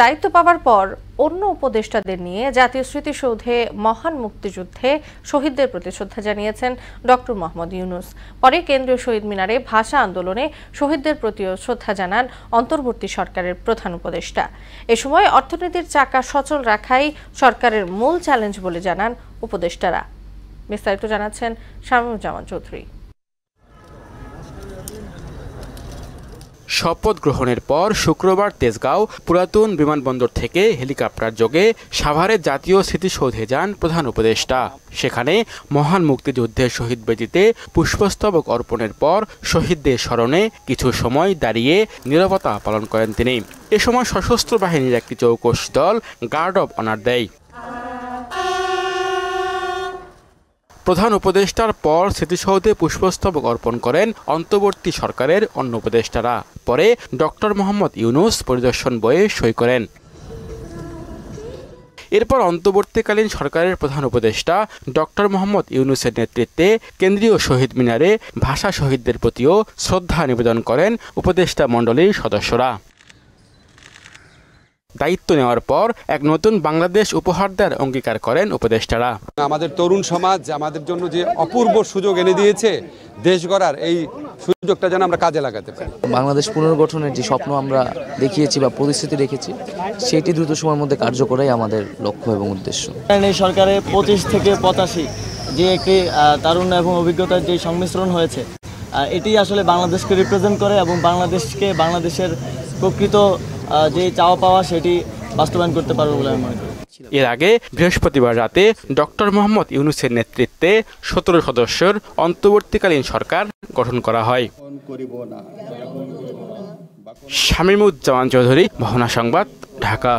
দায়িত্ব পাওয়ার পর অন্য উপদেষ্টাদের নিয়ে জাতীয় স্মৃতিসৌধে মহান মুক্তিযুদ্ধে শহীদদের প্রতি শ্রদ্ধা জানিয়েছেন ডক্টর মোহাম্মদ ইউনুস পরে কেন্দ্রীয় শহীদ মিনারে ভাষা আন্দোলনে শহীদদের প্রতিও শ্রদ্ধা জানান অন্তর্বর্তী সরকারের প্রধান উপদেষ্টা এ সময় অর্থনীতির চাকা সচল রাখাই সরকারের মূল চ্যালেঞ্জ বলে জানান উপদেষ্টারা বিস্তারিত জানাচ্ছেন শামীমুজ্জামান চৌধুরী শপথ গ্রহণের পর শুক্রবার তেজগাঁও পুরাতন বিমানবন্দর থেকে হেলিকপ্টার যোগে সাভারের জাতীয় স্মৃতিসৌধে যান প্রধান উপদেষ্টা সেখানে মহান মুক্তিযুদ্ধের শহীদ বেদিতে পুষ্পস্তবক অর্পণের পর শহীদদের স্মরণে কিছু সময় দাঁড়িয়ে নিরবতা পালন করেন তিনি এ সময় সশস্ত্র বাহিনীর একটি চৌকস দল গার্ড অব অনার দেয় প্রধান উপদেষ্টার পর স্মৃতিসৌধে পুষ্পস্তবক অর্পণ করেন অন্তর্বর্তী সরকারের অন্য উপদেষ্টারা পরে ডক্টর মোহাম্মদ ইউনুস পরিদর্শন বয়ে সই করেন এরপর অন্তর্বর্তীকালীন সরকারের প্রধান উপদেষ্টা ডক্টর মোহাম্মদ ইউনুসের নেতৃত্বে কেন্দ্রীয় শহীদ মিনারে ভাষা শহীদদের প্রতিও শ্রদ্ধা নিবেদন করেন উপদেষ্টা মণ্ডলীর সদস্যরা দায়িত্ব নেওয়ার পর এক নতুন বাংলাদেশ উপহার দেওয়ার অঙ্গীকার করেন উপদেষ্টারা আমাদের তরুণ সমাজ আমাদের জন্য যে অপূর্ব সুযোগ এনে দিয়েছে দেশ গড়ার এই সুযোগটা যেন আমরা কাজে লাগাতে পারি বাংলাদেশ পুনর্গঠনের যে স্বপ্ন আমরা দেখিয়েছি বা প্রতিশ্রুতি রেখেছি সেটি দ্রুত সময়ের মধ্যে কার্যকরাই আমাদের লক্ষ্য এবং উদ্দেশ্য এই সরকারের পঁচিশ থেকে পঁচাশি যে একটি তারুণ এবং অভিজ্ঞতার যে সংমিশ্রণ হয়েছে এটি আসলে বাংলাদেশকে রিপ্রেজেন্ট করে এবং বাংলাদেশকে বাংলাদেশের প্রকৃত যে চাওয়া পাওয়া সেটি বাস্তবায়ন করতে পারবো বলে আমি মনে করি এর আগে বৃহস্পতিবার রাতে ডক্টর মোহাম্মদ ইউনুসের নেতৃত্বে সতেরো সদস্যের অন্তর্বর্তীকালীন সরকার গঠন করা হয় শামীমুজ্জামান চৌধুরী মোহনা সংবাদ ঢাকা